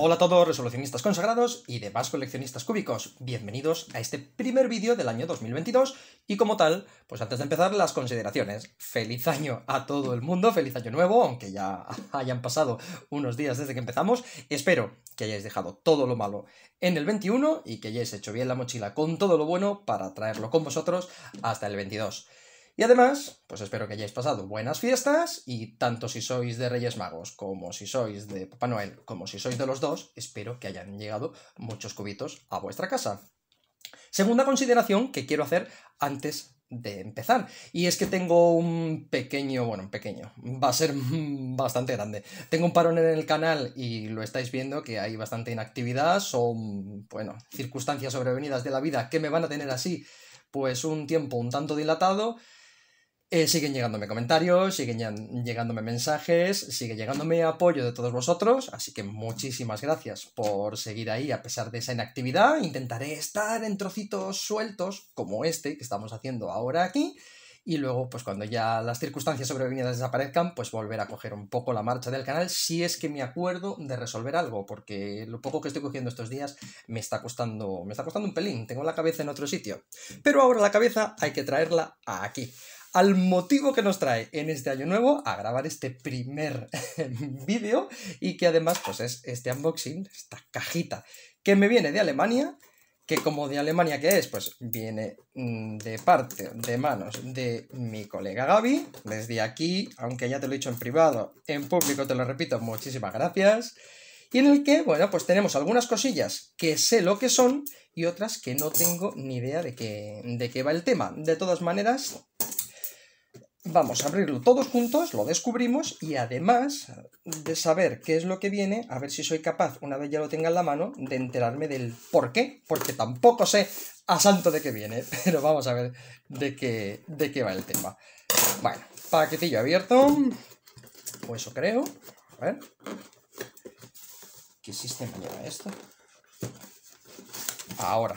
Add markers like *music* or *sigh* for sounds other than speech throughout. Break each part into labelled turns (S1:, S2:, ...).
S1: Hola a todos resolucionistas consagrados y demás coleccionistas cúbicos, bienvenidos a este primer vídeo del año 2022 y como tal, pues antes de empezar las consideraciones, feliz año a todo el mundo, feliz año nuevo, aunque ya *laughs* hayan pasado unos días desde que empezamos, espero que hayáis dejado todo lo malo en el 21 y que hayáis hecho bien la mochila con todo lo bueno para traerlo con vosotros hasta el 22. Y además, pues espero que hayáis pasado buenas fiestas y tanto si sois de Reyes Magos como si sois de Papá Noel como si sois de los dos, espero que hayan llegado muchos cubitos a vuestra casa. Segunda consideración que quiero hacer antes de empezar. Y es que tengo un pequeño, bueno, un pequeño, va a ser *laughs* bastante grande. Tengo un parón en el canal y lo estáis viendo que hay bastante inactividad, son, bueno, circunstancias sobrevenidas de la vida que me van a tener así, pues un tiempo un tanto dilatado. Eh, siguen llegándome comentarios, siguen llegándome mensajes, sigue llegándome apoyo de todos vosotros, así que muchísimas gracias por seguir ahí a pesar de esa inactividad. Intentaré estar en trocitos sueltos como este que estamos haciendo ahora aquí y luego pues cuando ya las circunstancias sobrevenidas desaparezcan, pues volver a coger un poco la marcha del canal si es que me acuerdo de resolver algo, porque lo poco que estoy cogiendo estos días me está costando, me está costando un pelín, tengo la cabeza en otro sitio. Pero ahora la cabeza hay que traerla aquí al motivo que nos trae en este año nuevo a grabar este primer *laughs* vídeo y que además pues es este unboxing, esta cajita que me viene de Alemania, que como de Alemania que es, pues viene mm, de parte, de manos de mi colega Gaby. Desde aquí, aunque ya te lo he dicho en privado, en público te lo repito, muchísimas gracias. Y en el que, bueno, pues tenemos algunas cosillas que sé lo que son y otras que no tengo ni idea de qué, de qué va el tema. De todas maneras, vamos a abrirlo todos juntos, lo descubrimos y además de saber qué es lo que viene, a ver si soy capaz, una vez ya lo tenga en la mano, de enterarme del por qué, porque tampoco sé a santo de qué viene, *laughs* pero vamos a ver de qué, de qué va el tema. Bueno, paquetillo abierto, pues eso creo, a ver. ¿Qué sistema lleva esto? Ahora,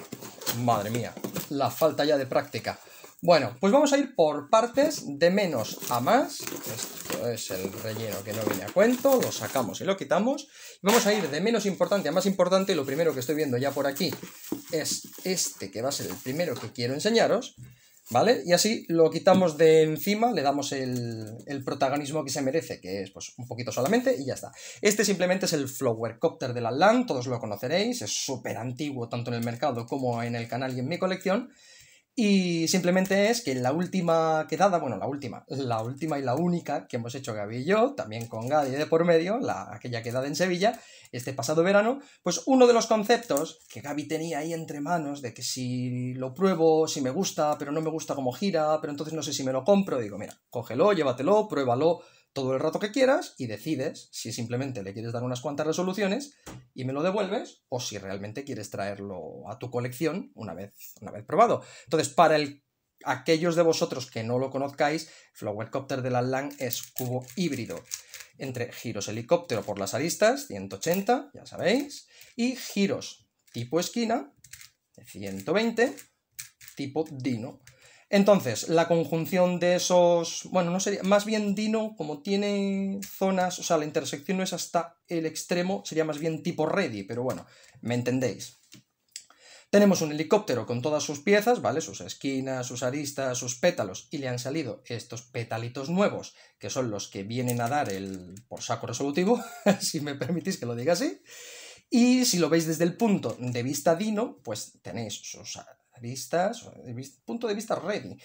S1: madre mía, la falta ya de práctica. Bueno, pues vamos a ir por partes de menos a más. Esto es el relleno que no viene a cuento, lo sacamos y lo quitamos. Vamos a ir de menos importante a más importante. Lo primero que estoy viendo ya por aquí es este, que va a ser el primero que quiero enseñaros. ¿Vale? Y así lo quitamos de encima, le damos el, protagonismo que se merece, que es pues un poquito solamente y ya está. Este simplemente es el Flower de la LAN, todos lo conoceréis, es súper antiguo tanto en el mercado como en el canal y en mi colección. Y simplemente es que la última quedada, bueno, la última, la última y la única que hemos hecho Gaby y yo, también con Gaby de por medio, la, aquella quedada en Sevilla, este pasado verano, pues uno de los conceptos que Gaby tenía ahí entre manos, de que si lo pruebo, si me gusta, pero no me gusta cómo gira, pero entonces no sé si me lo compro, digo, mira, cógelo, llévatelo, pruébalo, todo el rato que quieras y decides si simplemente le quieres dar unas cuantas resoluciones y me lo devuelves o si realmente quieres traerlo a tu colección una vez, una vez probado. Entonces, para aquellos de vosotros que no lo conozcáis, Flowercopter de la LAN es cubo híbrido entre giros helicóptero por las aristas, 180, ya sabéis, y giros tipo esquina, 120, tipo dino. Entonces, la conjunción de esos, bueno, no sería, más bien Dino, como tiene zonas, o sea, la intersección no es hasta el extremo, sería más bien tipo Ready, pero bueno, me entendéis. Tenemos un helicóptero con todas sus piezas, ¿vale? Sus esquinas, sus aristas, sus pétalos, y le han salido estos petalitos nuevos, que son los que vienen a dar el por saco resolutivo, *laughs* si me permitís que lo diga así. Y si lo veis desde el punto de vista Dino, pues tenéis sus aristas, punto de vista Ready.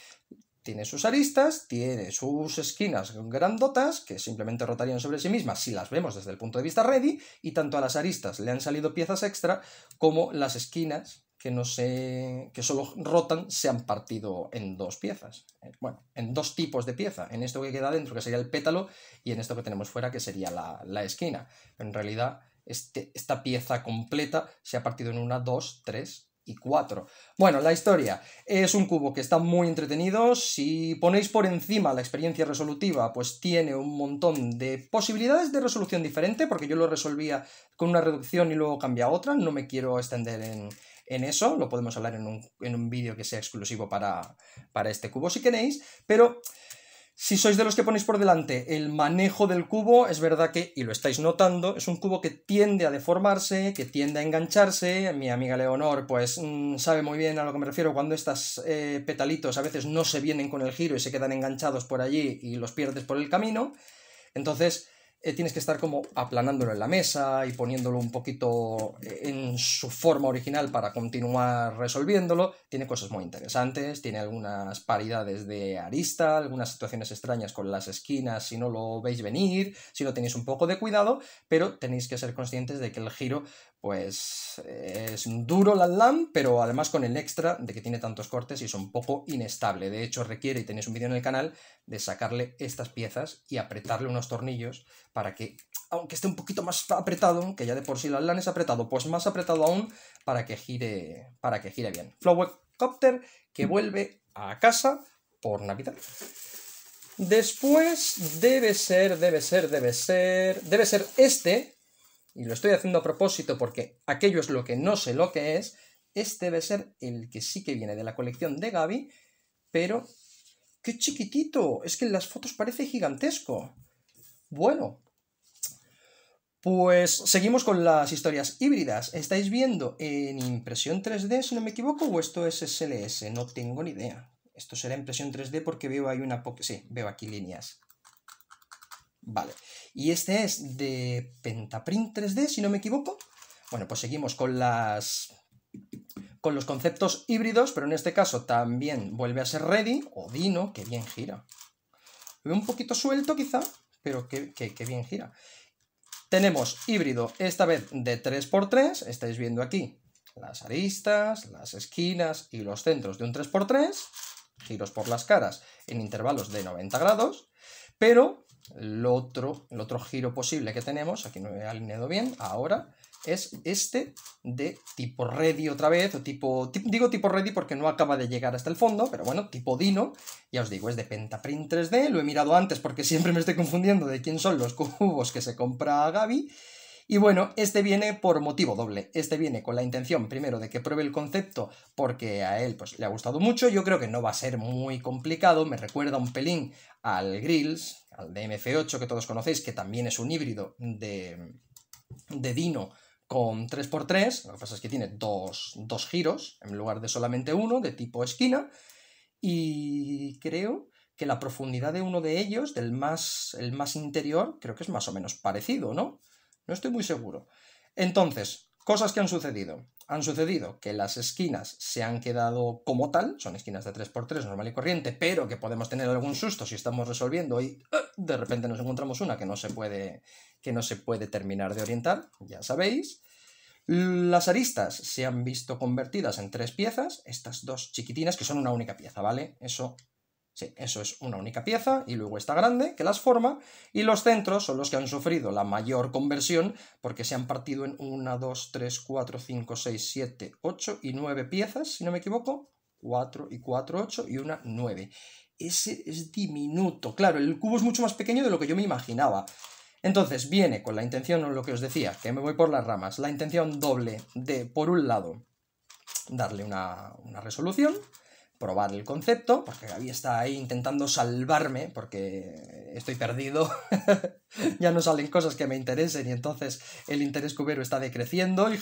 S1: Tiene sus aristas, tiene sus esquinas grandotas que simplemente rotarían sobre sí mismas si las vemos desde el punto de vista Ready, y tanto a las aristas le han salido piezas extra como las esquinas que no sé que solo rotan se han partido en dos piezas eh, bueno en dos tipos de pieza en esto que queda dentro que sería el pétalo y en esto que tenemos fuera que sería la, esquina en realidad este, esta pieza completa se ha partido en una dos tres 4. Bueno, la historia. Es un cubo que está muy entretenido. Si ponéis por encima la experiencia resolutiva, pues tiene un montón de posibilidades de resolución diferente, porque yo lo resolvía con una reducción y luego cambia a otra. No me quiero extender en, eso, lo podemos hablar en un, vídeo que sea exclusivo para, para este cubo si queréis, pero si sois de los que ponéis por delante el manejo del cubo, es verdad que, y lo estáis notando, es un cubo que tiende a deformarse, que tiende a engancharse. Mi amiga Leonor, pues, mm, sabe muy bien a lo que me refiero cuando estos eh, petalitos a veces no se vienen con el giro y se quedan enganchados por allí y los pierdes por el camino. Entonces, eh, tienes que estar como aplanándolo en la mesa y poniéndolo un poquito eh, en su forma original para continuar resolviéndolo. Tiene cosas muy interesantes, tiene algunas paridades de arista, algunas situaciones extrañas con las esquinas si no lo veis venir, si no tenéis un poco de cuidado, pero tenéis que ser conscientes de que el giro pues eh, es duro la LAN, pero además con el extra de que tiene tantos cortes y es un poco inestable. De hecho, requiere, y tenéis un vídeo en el canal, de sacarle estas piezas y apretarle unos tornillos para que, aunque esté un poquito más apretado, que ya de por sí la LAN es apretado, pues más apretado aún para que gire, para que gire bien. Copter, que vuelve a casa por Navidad. Después debe ser, debe ser, debe ser, debe ser este, y lo estoy haciendo a propósito porque aquello es lo que no sé lo que es, este debe ser el que sí que viene de la colección de Gaby, pero ¡qué chiquitito! Es que en las fotos parece gigantesco. Bueno, pues seguimos con las historias híbridas. Estáis viendo en impresión 3D, si no me equivoco, o esto es SLS, no tengo ni idea. Esto será impresión 3D porque veo ahí una... Po sí, veo aquí líneas. Vale. Y este es de Pentaprint 3D, si no me equivoco. Bueno, pues seguimos con las con los conceptos híbridos, pero en este caso también vuelve a ser Ready o Dino, que bien gira. un poquito suelto quizá, pero que, que bien gira. Tenemos híbrido, esta vez de 3x3, estáis viendo aquí las aristas, las esquinas y los centros de un 3x3, giros por las caras en intervalos de 90 grados, pero otro, el otro giro posible que tenemos, aquí no he alineado bien, ahora, es este de tipo ready otra vez, o tipo, digo tipo ready porque no acaba de llegar hasta el fondo, pero bueno, tipo dino, ya os digo, es de Pentaprint 3D, lo he mirado antes porque siempre me estoy confundiendo de quién son los cubos que se compra Gaby, y bueno, este viene por motivo doble. Este viene con la intención, primero, de que pruebe el concepto porque a él pues, le ha gustado mucho. Yo creo que no va a ser muy complicado. Me recuerda un pelín al Grills, al DMF8 que todos conocéis, que también es un híbrido de, de Dino con 3x3. Lo que pasa es que tiene dos, dos giros en lugar de solamente uno, de tipo esquina. Y creo que la profundidad de uno de ellos, del más, el más interior, creo que es más o menos parecido, ¿no? No estoy muy seguro. Entonces, cosas que han sucedido. Han sucedido que las esquinas se han quedado como tal, son esquinas de 3x3 normal y corriente, pero que podemos tener algún susto si estamos resolviendo y eh, de repente nos encontramos una que no se puede, que no se puede terminar de orientar, ya sabéis. Las aristas se han visto convertidas en tres piezas, estas dos chiquitinas que son una única pieza, ¿vale? Eso Sí, eso es una única pieza y luego esta grande que las forma y los centros son los que han sufrido la mayor conversión porque se han partido en 1, 2, 3, 4, 5, 6, 7, 8 y 9 piezas, si no me equivoco, 4 y 4, 8 y una 9. Ese es diminuto, claro, el cubo es mucho más pequeño de lo que yo me imaginaba. Entonces viene con la intención, lo que os decía, que me voy por las ramas, la intención doble de, por un lado, darle una, una resolución, probar el concepto, porque Gaby está ahí intentando salvarme, porque estoy perdido, *laughs* ya no salen cosas que me interesen y entonces el interés cubero está decreciendo y,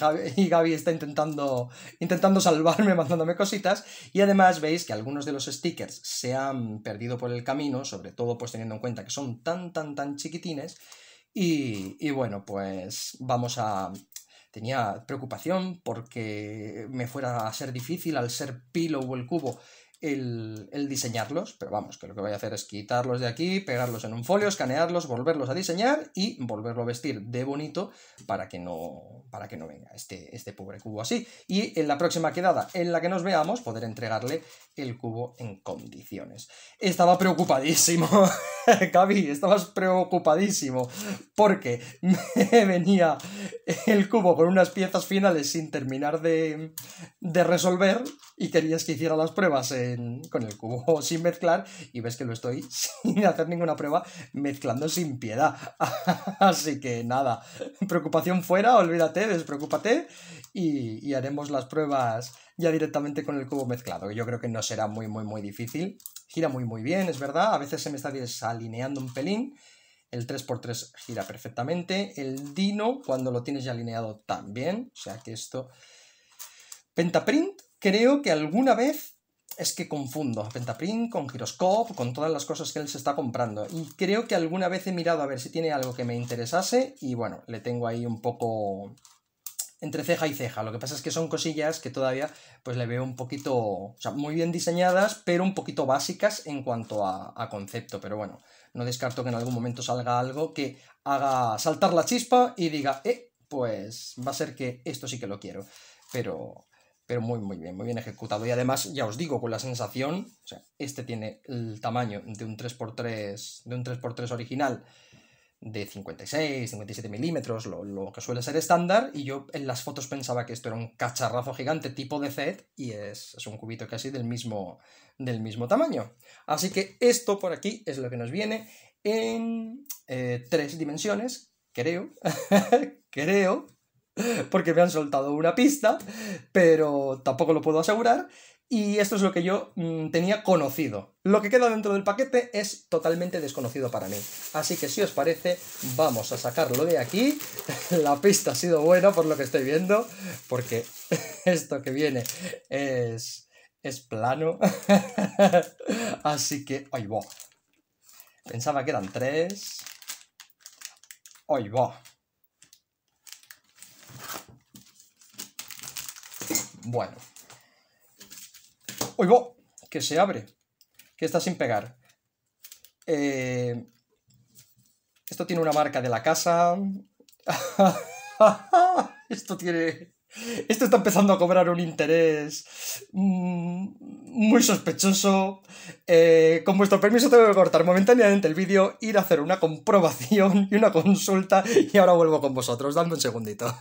S1: Gaby está intentando, intentando salvarme *laughs* mandándome cositas y además veis que algunos de los stickers se han perdido por el camino, sobre todo pues teniendo en cuenta que son tan tan tan chiquitines y, y bueno, pues vamos a, Tenía preocupación porque me fuera a ser difícil al ser Pilo o el cubo el, diseñarlos, pero vamos, que lo que voy a hacer es quitarlos de aquí, pegarlos en un folio, escanearlos, volverlos a diseñar y volverlo a vestir de bonito para que no, para que no venga este, este pobre cubo así. Y en la próxima quedada en la que nos veamos, poder entregarle el cubo en condiciones. Estaba preocupadísimo, Cavi, *laughs* estabas preocupadísimo, porque me venía el cubo con unas piezas finales sin terminar de, de resolver y querías que hiciera las pruebas. Eh, con el cubo *laughs* sin mezclar y ves que lo estoy *laughs* sin hacer ninguna prueba mezclando sin piedad. *laughs* Así que nada, preocupación fuera, olvídate, despreocúpate y, y haremos las pruebas ya directamente con el cubo mezclado. Yo creo que no será muy, muy, muy difícil. Gira muy, muy bien, es verdad. A veces se me está desalineando un pelín. El 3x3 gira perfectamente. El Dino, cuando lo tienes ya alineado, también. O sea que esto... Pentaprint, creo que alguna vez es que confundo Pentaprint con Giroscope, con todas las cosas que él se está comprando. Y creo que alguna vez he mirado a ver si tiene algo que me interesase y bueno, le tengo ahí un poco entre ceja y ceja. Lo que pasa es que son cosillas que todavía pues le veo un poquito, o sea, muy bien diseñadas, pero un poquito básicas en cuanto a, a concepto. Pero bueno, no descarto que en algún momento salga algo que haga saltar la chispa y diga, eh, pues va a ser que esto sí que lo quiero. Pero, pero muy, muy bien, muy bien ejecutado. Y además, ya os digo, con la sensación, o sea, este tiene el tamaño de un 3x3, de un 3x3 original de 56, 57 milímetros, lo, que suele ser estándar, y yo en las fotos pensaba que esto era un cacharrazo gigante tipo de Z, y es, un cubito casi del mismo, del mismo tamaño. Así que esto por aquí es lo que nos viene en eh, tres dimensiones, creo, *laughs* creo, porque me han soltado una pista, pero tampoco lo puedo asegurar. Y esto es lo que yo mm, tenía conocido. Lo que queda dentro del paquete es totalmente desconocido para mí. Así que si os parece, vamos a sacarlo de aquí. *laughs* La pista ha sido buena por lo que estoy viendo, porque *laughs* esto que viene es, es plano. *laughs* Así que, ¡ay, va! Pensaba que eran tres. ¡ay, va! Bueno. Oigo, que se abre. Que está sin pegar. Eh, esto tiene una marca de la casa. *laughs* esto tiene. Esto está empezando a cobrar un interés mm, muy sospechoso. Eh, con vuestro permiso tengo que cortar momentáneamente el vídeo, ir a hacer una comprobación y una consulta y ahora vuelvo con vosotros. Dadme un segundito.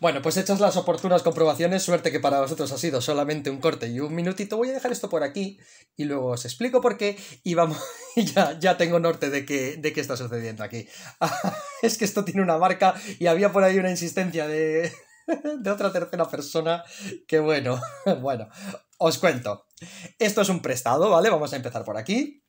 S1: Bueno, pues hechas las oportunas comprobaciones, suerte que para vosotros ha sido solamente un corte y un minutito. Voy a dejar esto por aquí y luego os explico por qué y vamos, *laughs* ya, ya tengo norte de qué, de qué está sucediendo aquí. *laughs* es que esto tiene una marca y había por ahí una insistencia de, *laughs* de otra tercera persona que bueno, bueno, os cuento. Esto es un prestado, ¿vale? Vamos a empezar por aquí.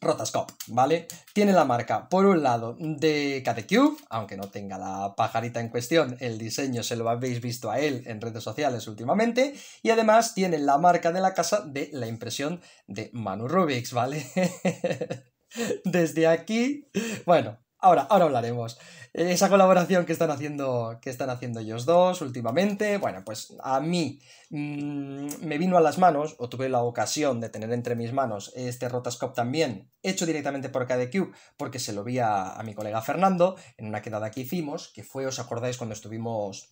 S1: Rotascope, ¿vale? Tiene la marca, por un lado, de KTQ, aunque no tenga la pajarita en cuestión, el diseño se lo habéis visto a él en redes sociales últimamente, y además tiene la marca de la casa de la impresión de Manu Rubix, ¿vale? *laughs* Desde aquí, bueno, Ahora, ahora hablaremos. Eh, esa colaboración que están haciendo, que están haciendo ellos dos últimamente, bueno, pues a mí mm, me vino a las manos, o tuve la ocasión de tener entre mis manos este rotoscop también, hecho directamente por KDQ, porque se lo vi a, mi colega Fernando en una quedada que hicimos, que fue, os acordáis, cuando estuvimos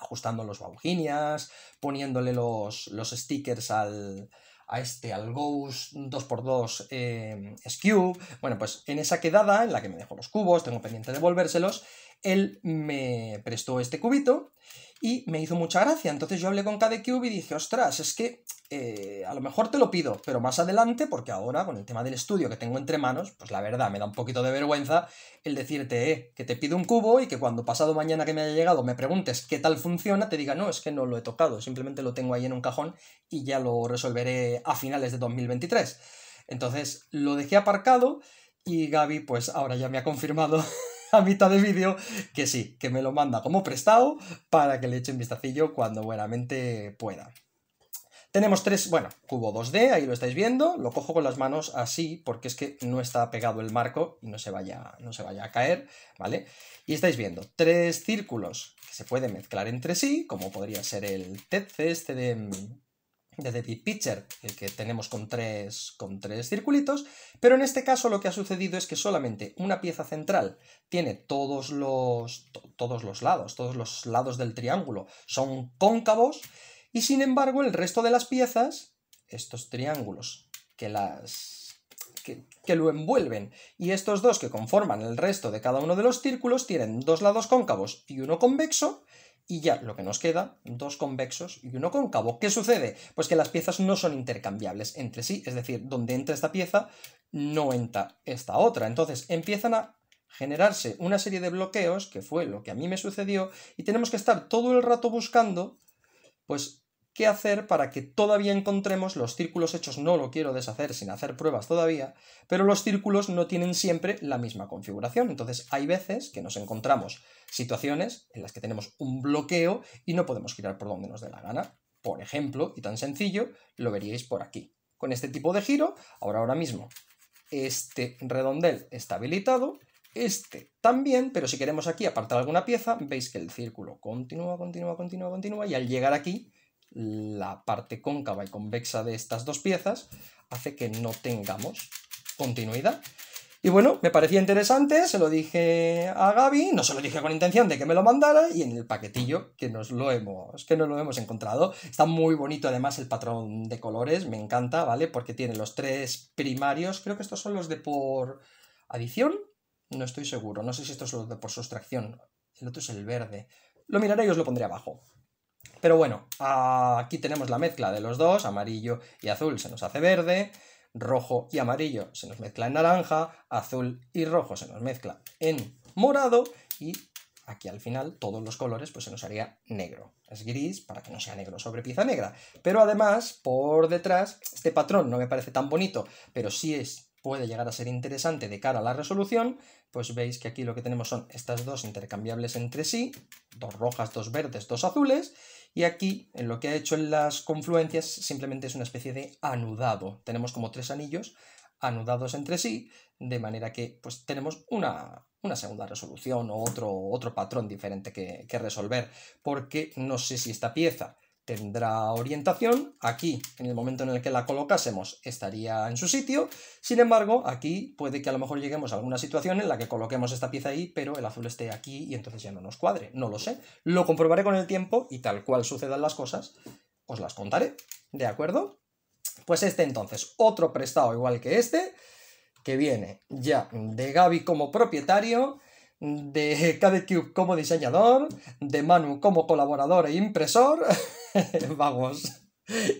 S1: ajustando los bauginias, poniéndole los, los stickers al, a este, al 2x2 eh, Skew. Bueno, pues en esa quedada en la que me dejó los cubos, tengo pendiente de devolvérselos, él me prestó este cubito y me hizo mucha gracia. Entonces yo hablé con KDCube y dije, ostras, es que eh, a lo mejor te lo pido, pero más adelante, porque ahora con el tema del estudio que tengo entre manos, pues la verdad me da un poquito de vergüenza el decirte eh, que te pido un cubo y que cuando pasado mañana que me haya llegado me preguntes qué tal funciona, te diga, no, es que no lo he tocado, simplemente lo tengo ahí en un cajón y ya lo resolveré a finales de 2023. Entonces lo dejé aparcado y Gaby pues ahora ya me ha confirmado *laughs* a mitad de vídeo que sí, que me lo manda como prestado para que le eche un vistacillo cuando buenamente pueda. Tenemos tres, bueno, cubo 2D, ahí lo estáis viendo, lo cojo con las manos así porque es que no está pegado el marco y no se vaya, no se vaya a caer, ¿vale? Y estáis viendo tres círculos que se pueden mezclar entre sí, como podría ser el TC este de, mm, de David Pitcher, el que tenemos con tres, con circulitos, pero en este caso lo que ha sucedido es que solamente una pieza central tiene todos los, todos los lados, todos los lados del triángulo son cóncavos, y sin embargo el resto de las piezas, estos triángulos que las que, que, lo envuelven. Y estos dos que conforman el resto de cada uno de los círculos tienen dos lados cóncavos y uno convexo, y ya lo que nos queda, dos convexos y uno cóncavo. ¿Qué sucede? Pues que las piezas no son intercambiables entre sí, es decir, donde entra esta pieza no entra esta otra. Entonces empiezan a generarse una serie de bloqueos, que fue lo que a mí me sucedió, y tenemos que estar todo el rato buscando pues qué hacer para que todavía encontremos los círculos hechos, no lo quiero deshacer sin hacer pruebas todavía, pero los círculos no tienen siempre la misma configuración. Entonces hay veces que nos encontramos situaciones en las que tenemos un bloqueo y no podemos girar por donde nos dé la gana. Por ejemplo, y tan sencillo, lo veríais por aquí. Con este tipo de giro, ahora ahora mismo, este redondel está habilitado, este también, pero si queremos aquí apartar alguna pieza, veis que el círculo continúa, continúa, continúa, continúa, y al llegar aquí la parte cóncava y convexa de estas dos piezas hace que no tengamos continuidad. Y bueno, me parecía interesante, se lo dije a Gaby, no se lo dije con intención de que me lo mandara, y en el paquetillo que nos lo hemos, que lo hemos encontrado. Está muy bonito además el patrón de colores, me encanta, ¿vale? Porque tiene los tres primarios, creo que estos son los de por adición, no estoy seguro, no sé si estos son los de por sustracción, el otro es el verde. Lo miraré y os lo pondré abajo. Pero bueno, aquí tenemos la mezcla de los dos, amarillo y azul se nos hace verde, rojo y amarillo se nos mezcla en naranja, azul y rojo se nos mezcla en morado y aquí al final todos los colores pues se nos haría negro. Es gris para que no sea negro sobre pieza negra. Pero además, por detrás, este patrón no me parece tan bonito, pero sí es puede llegar a ser interesante de cara a la resolución, pues veis que aquí lo que tenemos son estas dos intercambiables entre sí, dos rojas, dos verdes, dos azules, y aquí en lo que ha hecho en las confluencias simplemente es una especie de anudado. Tenemos como tres anillos anudados entre sí, de manera que pues tenemos una, una segunda resolución o otro, otro patrón diferente que resolver, porque no sé si esta pieza tendrá orientación, aquí en el momento en el que la colocásemos estaría en su sitio, sin embargo aquí puede que a lo mejor lleguemos a alguna situación en la que coloquemos esta pieza ahí, pero el azul esté aquí y entonces ya no nos cuadre, no lo sé, lo comprobaré con el tiempo y tal cual sucedan las cosas, os las contaré, ¿de acuerdo? Pues este entonces, otro prestado igual que este, que viene ya de Gaby como propietario, de *laughs* KDCube como diseñador, de Manu como colaborador e impresor. *laughs* Vamos.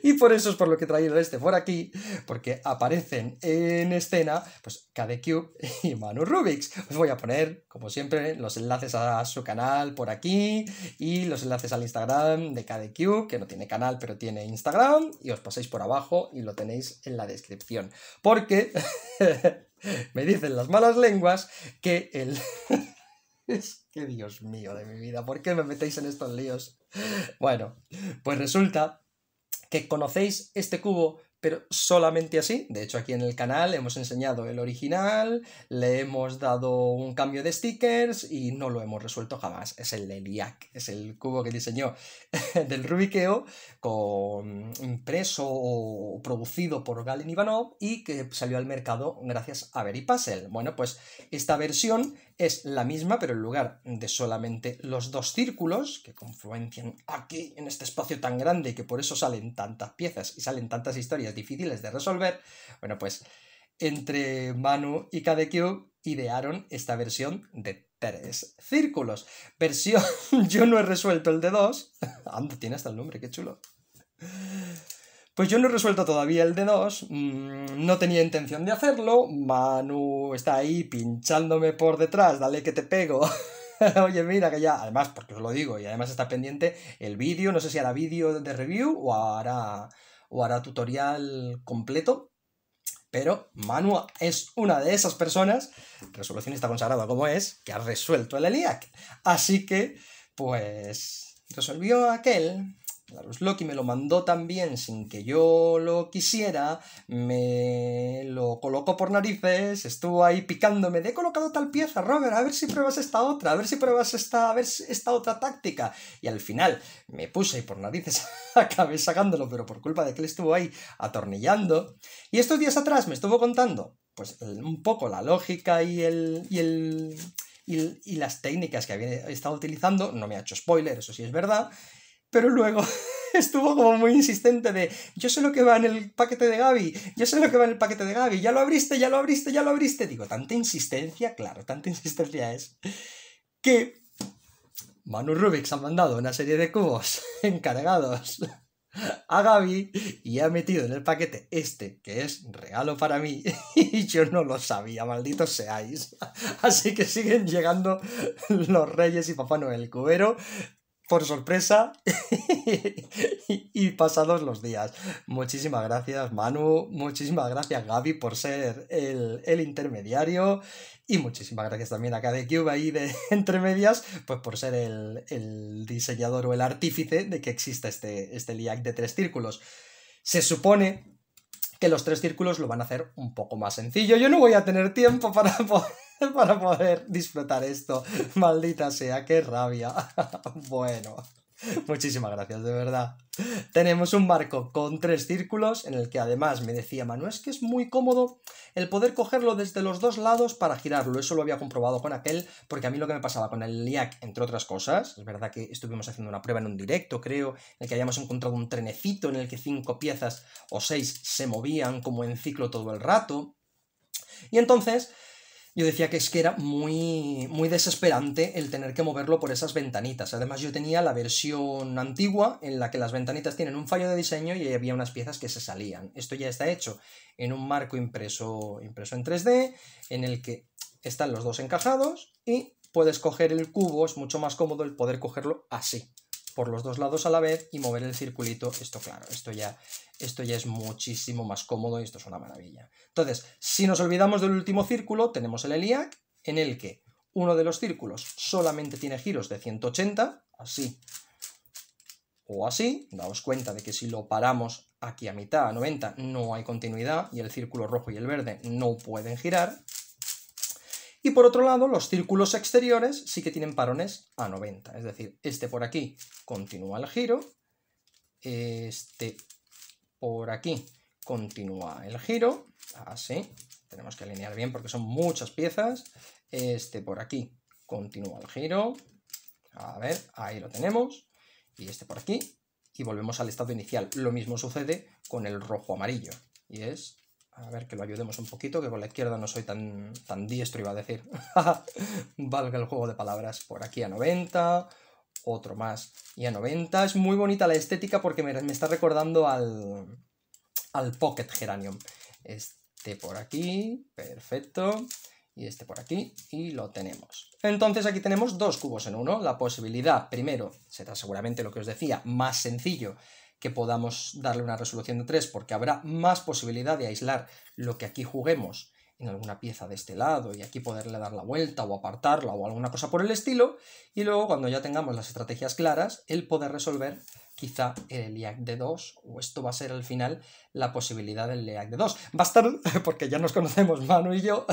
S1: Y por eso es por lo que he traído este por aquí, porque aparecen en escena pues KDCube *laughs* y Manu Rubix. Os voy a poner, como siempre, los enlaces a su canal por aquí y los enlaces al Instagram de KDCube, que no tiene canal pero tiene Instagram, y os pasáis por abajo y lo tenéis en la descripción. Porque me dicen las malas lenguas que el... Es que Dios mío de mi vida, ¿por qué me metéis en estos líos? Bueno, pues resulta que conocéis este cubo, pero solamente así. De hecho, aquí en el canal hemos enseñado el original, le hemos dado un cambio de stickers y no lo hemos resuelto jamás. Es el Leliac, es el cubo que diseñó *laughs* del Rubikeo, con impreso o producido por Galen Ivanov y que salió al mercado gracias a Very Bueno, pues esta versión es la misma, pero en lugar de solamente los dos círculos que confluencian aquí en este espacio tan grande que por eso salen tantas piezas y salen tantas historias difíciles de resolver, bueno, pues entre Manu y KDQ idearon esta versión de tres círculos. Versión *laughs* yo no he resuelto el de dos. *laughs* Anda, tiene hasta el nombre, qué chulo. Pues yo no he resuelto todavía el de 2, mm, no tenía intención de hacerlo, Manu está ahí pinchándome por detrás, dale que te pego. *laughs* Oye, mira que ya, además, porque os lo digo, y además está pendiente el vídeo, no sé si hará vídeo de review o hará, o hará tutorial completo, pero Manu es una de esas personas, resolución está consagrada como es, que ha resuelto el ELIAC. Así que, pues, resolvió aquel lo Loki me lo mandó también sin que yo lo quisiera, me lo colocó por narices, estuvo ahí picándome de he colocado tal pieza, Robert, a ver si pruebas esta otra, a ver si pruebas esta, a ver esta otra táctica. Y al final me puse y por narices *laughs* acabé sacándolo, pero por culpa de que él estuvo ahí atornillando. Y estos días atrás me estuvo contando, pues un poco la lógica y el... Y el y, las técnicas que había estado utilizando, no me ha hecho spoiler, eso sí es verdad, pero luego *laughs* estuvo como muy insistente de yo sé lo que va en el paquete de Gaby, yo sé lo que va en el paquete de Gaby, ya lo abriste, ya lo abriste, ya lo abriste. Digo, tanta insistencia, claro, tanta insistencia es que Manu Rubik ha mandado una serie de cubos *laughs* encargados a Gaby y ha metido en el paquete este, que es regalo para mí, *laughs* y yo no lo sabía, malditos seáis. Así que siguen llegando los Reyes y Papá Noel Cubero por sorpresa *laughs* y pasados los días. Muchísimas gracias Manu, muchísimas gracias Gaby por ser el, intermediario y muchísimas gracias también a Cuba ahí de *laughs* entre medias, pues por ser el, diseñador o el artífice de que exista este, este LIAC de tres círculos. Se supone que los tres círculos lo van a hacer un poco más sencillo. Yo no voy a tener tiempo para *laughs* *laughs* para poder disfrutar esto. Maldita sea, qué rabia. *laughs* bueno. Muchísimas gracias, de verdad. Tenemos un barco con tres círculos en el que además me decía Manu, es que es muy cómodo el poder cogerlo desde los dos lados para girarlo. Eso lo había comprobado con aquel, porque a mí lo que me pasaba con el LIAC, entre otras cosas, es verdad que estuvimos haciendo una prueba en un directo, creo, en el que habíamos encontrado un trenecito en el que cinco piezas o seis se movían como en ciclo todo el rato. Y entonces yo decía que es que era muy, muy desesperante el tener que moverlo por esas ventanitas. Además, yo tenía la versión antigua en la que las ventanitas tienen un fallo de diseño y había unas piezas que se salían. Esto ya está hecho en un marco impreso, impreso en 3D, en el que están los dos encajados y puedes coger el cubo, es mucho más cómodo el poder cogerlo así por los dos lados a la vez y mover el circulito, esto claro, esto ya, esto ya es muchísimo más cómodo y esto es una maravilla. Entonces, si nos olvidamos del último círculo, tenemos el ELIAC en el que uno de los círculos solamente tiene giros de 180, así o así, daos cuenta de que si lo paramos aquí a mitad, a 90, no hay continuidad y el círculo rojo y el verde no pueden girar, y por otro lado, los círculos exteriores sí que tienen parones a 90. Es decir, este por aquí continúa el giro, este por aquí continúa el giro, así, tenemos que alinear bien porque son muchas piezas, este por aquí continúa el giro, a ver, ahí lo tenemos, y este por aquí, y volvemos al estado inicial. Lo mismo sucede con el rojo-amarillo, y es a ver, que lo ayudemos un poquito, que con la izquierda no soy tan, tan diestro, iba a decir. *laughs* Valga el juego de palabras. Por aquí a 90, otro más y a 90. Es muy bonita la estética porque me, me está recordando al, al Pocket Geranium. Este por aquí, perfecto. Y este por aquí, y lo tenemos. Entonces aquí tenemos dos cubos en uno. La posibilidad, primero, será seguramente lo que os decía, más sencillo que podamos darle una resolución de 3, porque habrá más posibilidad de aislar lo que aquí juguemos en alguna pieza de este lado y aquí poderle dar la vuelta o apartarla o alguna cosa por el estilo, y luego cuando ya tengamos las estrategias claras, el poder resolver quizá el IAC e de 2, o esto va a ser al final la posibilidad del IAC e de 2. Va a estar, *laughs* porque ya nos conocemos Manu y yo,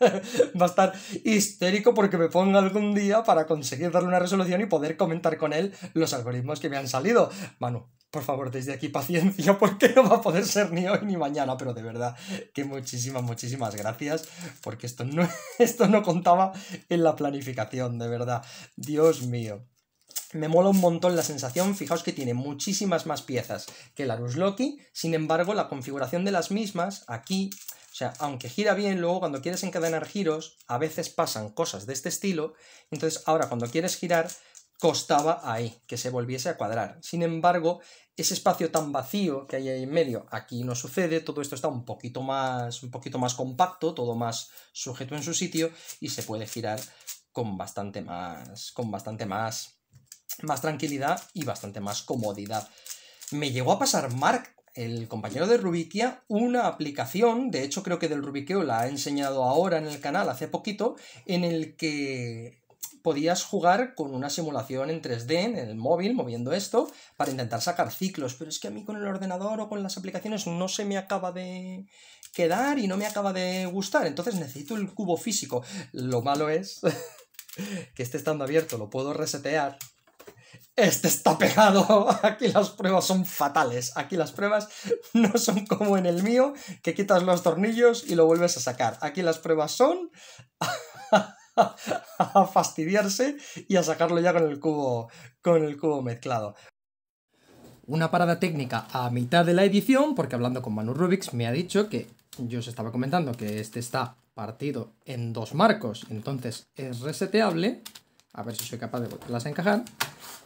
S1: *laughs* va a estar histérico porque me ponga algún día para conseguir darle una resolución y poder comentar con él los algoritmos que me han salido. Manu, por favor, desde aquí paciencia *laughs* porque no va a poder ser ni hoy ni mañana, pero de verdad que muchísimas, muchísimas gracias porque esto no, *laughs* esto no contaba en la planificación, de verdad. Dios mío. Me mola un montón la sensación, fijaos que tiene muchísimas más piezas que la Rusloki, sin embargo la configuración de las mismas aquí o sea, aunque gira bien, luego cuando quieres encadenar giros, a veces pasan cosas de este estilo, entonces ahora cuando quieres girar, costaba ahí, que se volviese a cuadrar. Sin embargo, ese espacio tan vacío que hay ahí en medio, aquí no sucede, todo esto está un poquito más, un poquito más compacto, todo más sujeto en su sitio y se puede girar con bastante más, con bastante más, más tranquilidad y bastante más comodidad. Me llegó a pasar Mark el compañero de Rubikia, una aplicación, de hecho creo que del Rubikeo la ha enseñado ahora en el canal hace poquito, en el que podías jugar con una simulación en 3D en el móvil, moviendo esto, para intentar sacar ciclos. Pero es que a mí con el ordenador o con las aplicaciones no se me acaba de quedar y no me acaba de gustar. Entonces necesito el cubo físico. Lo malo es *laughs* que esté estando abierto, lo puedo resetear este está pegado, *laughs* aquí las pruebas son fatales, aquí las pruebas no son como en el mío, que quitas los tornillos y lo vuelves a sacar, aquí las pruebas son *laughs* a fastidiarse y a sacarlo ya con el cubo, con el cubo mezclado. Una parada técnica a mitad de la edición, porque hablando con Manu Rubix me ha dicho que yo os estaba comentando que este está partido en dos marcos, entonces es reseteable, a ver si soy capaz de volverlas a encajar.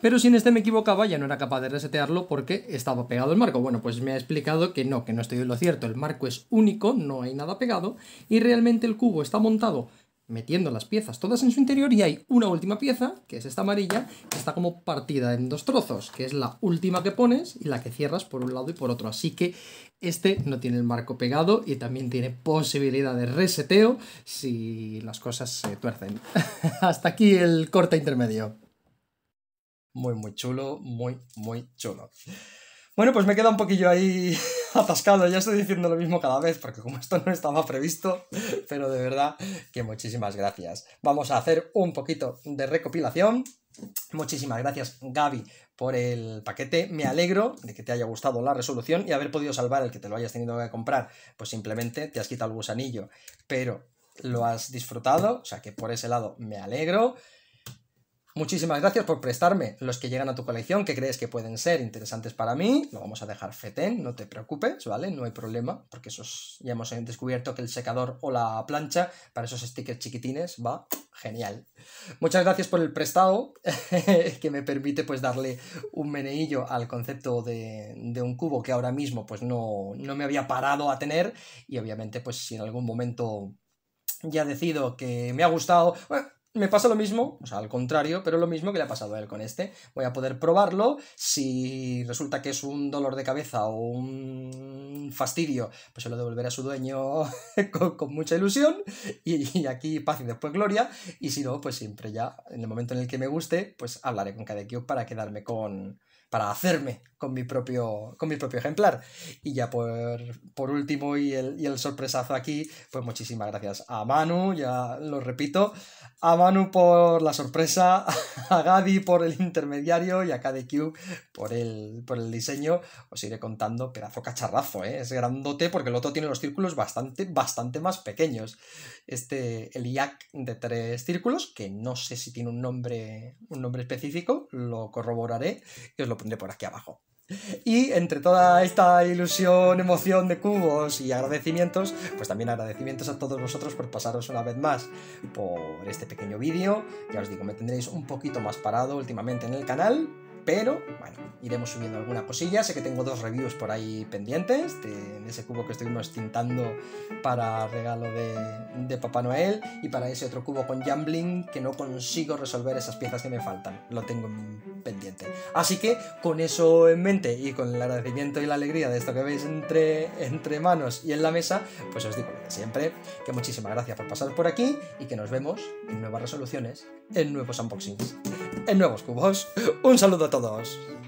S1: Pero si en este me equivocaba ya no era capaz de resetearlo porque estaba pegado el marco. Bueno, pues me ha explicado que no, que no estoy de lo cierto. El marco es único, no hay nada pegado y realmente el cubo está montado metiendo las piezas todas en su interior y hay una última pieza, que es esta amarilla, que está como partida en dos trozos, que es la última que pones y la que cierras por un lado y por otro. Así que este no tiene el marco pegado y también tiene posibilidad de reseteo si las cosas se tuercen. *laughs* Hasta aquí el corte intermedio. Muy, muy chulo, muy, muy chulo. Bueno, pues me queda un poquillo ahí *laughs* *laughs* atascado. Ya estoy diciendo lo mismo cada vez, porque como esto no estaba previsto, pero de verdad que muchísimas gracias. Vamos a hacer un poquito de recopilación. Muchísimas gracias, Gaby, por el paquete. Me alegro de que te haya gustado la resolución y haber podido salvar el que te lo hayas tenido que comprar. Pues simplemente te has quitado el gusanillo, pero lo has disfrutado, o sea que por ese lado me alegro. Muchísimas gracias por prestarme los que llegan a tu colección que crees que pueden ser interesantes para mí. Lo vamos a dejar fetén, no te preocupes, ¿vale? No hay problema, porque esos ya hemos descubierto que el secador o la plancha para esos stickers chiquitines va genial. Muchas gracias por el prestado *laughs* que me permite pues darle un meneillo al concepto de, un cubo que ahora mismo pues no, no me había parado a tener y obviamente pues si en algún momento ya decido que me ha gustado me pasa lo mismo, o sea, al contrario, pero lo mismo que le ha pasado a él con este. Voy a poder probarlo, si resulta que es un dolor de cabeza o un fastidio, pues se lo devolveré a su dueño *laughs* con, mucha ilusión y, aquí paz y después gloria, y si no, pues siempre ya, en el momento en el que me guste, pues hablaré con Kadekyo para quedarme con... para hacerme con mi propio, con mi propio ejemplar. Y ya por, por último y el, y sorpresazo aquí, pues muchísimas gracias a Manu, ya lo repito, a Manu por la sorpresa, *laughs* a Gadi por el intermediario y a KDQ por el, por el diseño. Os iré contando, pedazo cacharrazo, ¿eh? es grandote porque el otro tiene los círculos bastante, bastante más pequeños. Este, el IAC de tres círculos, que no sé si tiene un nombre, un nombre específico, lo corroboraré y os lo pondré por aquí abajo. Y entre toda esta ilusión, emoción de cubos y agradecimientos, pues también agradecimientos a todos vosotros por pasaros una vez más por este pequeño vídeo. Ya os digo, me tendréis un poquito más parado últimamente en el canal, pero bueno, iremos subiendo alguna cosilla. Sé que tengo dos reviews por ahí pendientes de ese cubo que estuvimos tintando para regalo de, Papá Noel y para ese otro cubo con Jambling que no consigo resolver esas piezas que me faltan. Lo tengo pendiente. Así que con eso en mente y con el agradecimiento y la alegría de esto que veis entre, entre manos y en la mesa, pues os digo lo siempre, que muchísimas gracias por pasar por aquí y que nos vemos en nuevas resoluciones en nuevos unboxings, en nuevos cubos. Un saludo a todos.